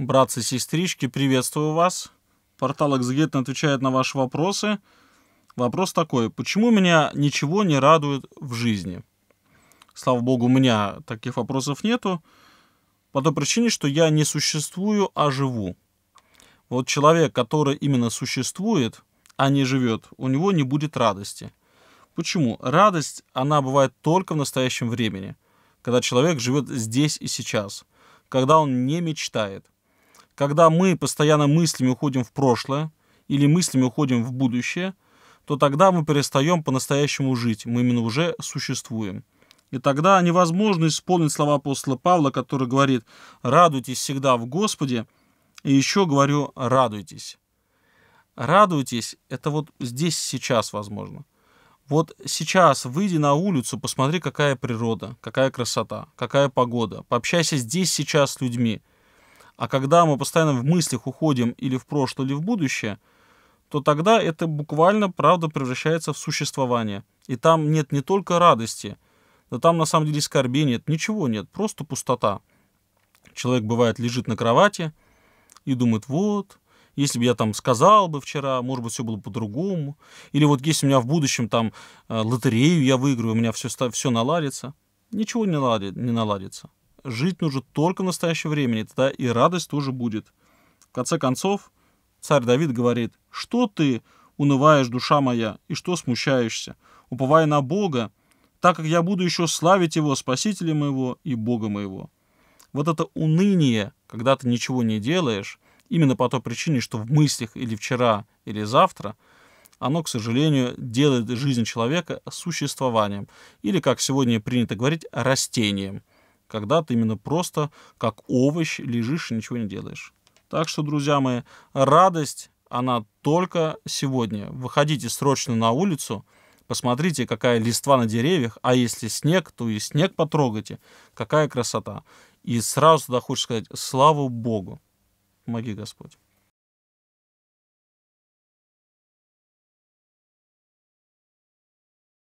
братцы сестрички, приветствую вас. Портал Экзегетн отвечает на ваши вопросы. Вопрос такой, почему меня ничего не радует в жизни? Слава богу, у меня таких вопросов нету. По той причине, что я не существую, а живу. Вот человек, который именно существует, а не живет, у него не будет радости. Почему? Радость, она бывает только в настоящем времени, когда человек живет здесь и сейчас, когда он не мечтает когда мы постоянно мыслями уходим в прошлое или мыслями уходим в будущее, то тогда мы перестаем по-настоящему жить, мы именно уже существуем. И тогда невозможно исполнить слова апостола Павла, который говорит «радуйтесь всегда в Господе», и еще говорю «радуйтесь». Радуйтесь, это вот здесь сейчас возможно. Вот сейчас выйди на улицу, посмотри, какая природа, какая красота, какая погода. Пообщайся здесь сейчас с людьми. А когда мы постоянно в мыслях уходим или в прошлое, или в будущее, то тогда это буквально, правда, превращается в существование. И там нет не только радости, да там на самом деле скорби нет, ничего нет, просто пустота. Человек, бывает, лежит на кровати и думает, вот, если бы я там сказал бы вчера, может быть, все было по-другому. Или вот если у меня в будущем там э, лотерею я выиграю, у меня все, все наладится. Ничего не, ладит, не наладится жить нужно только в настоящем времени, тогда и радость тоже будет. В конце концов, царь Давид говорит, что ты унываешь, душа моя, и что смущаешься, уповая на Бога, так как я буду еще славить Его, Спасителя моего и Бога моего. Вот это уныние, когда ты ничего не делаешь, именно по той причине, что в мыслях или вчера, или завтра, оно, к сожалению, делает жизнь человека существованием, или, как сегодня принято говорить, растением – когда ты именно просто как овощ лежишь и ничего не делаешь. Так что, друзья мои, радость, она только сегодня. Выходите срочно на улицу, посмотрите, какая листва на деревьях, а если снег, то и снег потрогайте. Какая красота. И сразу туда хочешь сказать, слава Богу, помоги Господь.